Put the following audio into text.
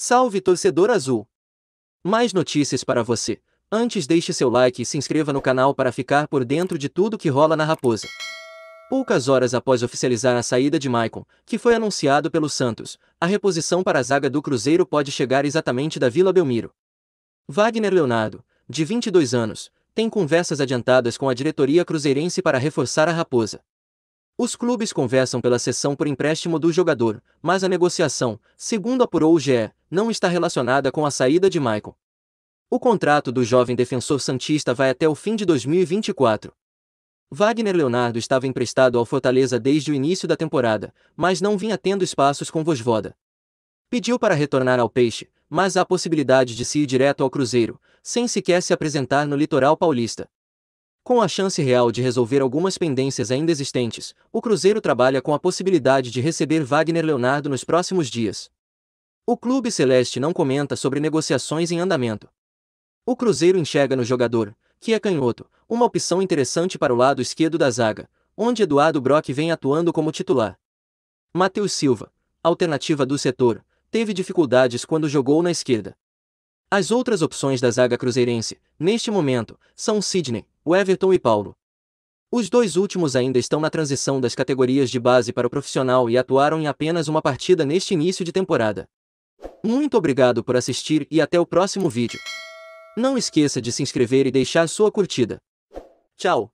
Salve torcedor azul! Mais notícias para você. Antes deixe seu like e se inscreva no canal para ficar por dentro de tudo que rola na Raposa. Poucas horas após oficializar a saída de Maicon, que foi anunciado pelo Santos, a reposição para a zaga do Cruzeiro pode chegar exatamente da Vila Belmiro. Wagner Leonardo, de 22 anos, tem conversas adiantadas com a diretoria cruzeirense para reforçar a Raposa. Os clubes conversam pela cessão por empréstimo do jogador, mas a negociação, segundo apurou o GE, não está relacionada com a saída de Michael. O contrato do jovem defensor Santista vai até o fim de 2024. Wagner Leonardo estava emprestado ao Fortaleza desde o início da temporada, mas não vinha tendo espaços com Vosvoda. Pediu para retornar ao Peixe, mas há possibilidade de se ir direto ao Cruzeiro, sem sequer se apresentar no litoral paulista. Com a chance real de resolver algumas pendências ainda existentes, o Cruzeiro trabalha com a possibilidade de receber Wagner Leonardo nos próximos dias. O clube celeste não comenta sobre negociações em andamento. O Cruzeiro enxerga no jogador, que é canhoto, uma opção interessante para o lado esquerdo da zaga, onde Eduardo Brock vem atuando como titular. Matheus Silva, alternativa do setor, teve dificuldades quando jogou na esquerda. As outras opções da zaga cruzeirense, neste momento, são Sidney, o Everton e Paulo. Os dois últimos ainda estão na transição das categorias de base para o profissional e atuaram em apenas uma partida neste início de temporada. Muito obrigado por assistir e até o próximo vídeo. Não esqueça de se inscrever e deixar sua curtida. Tchau!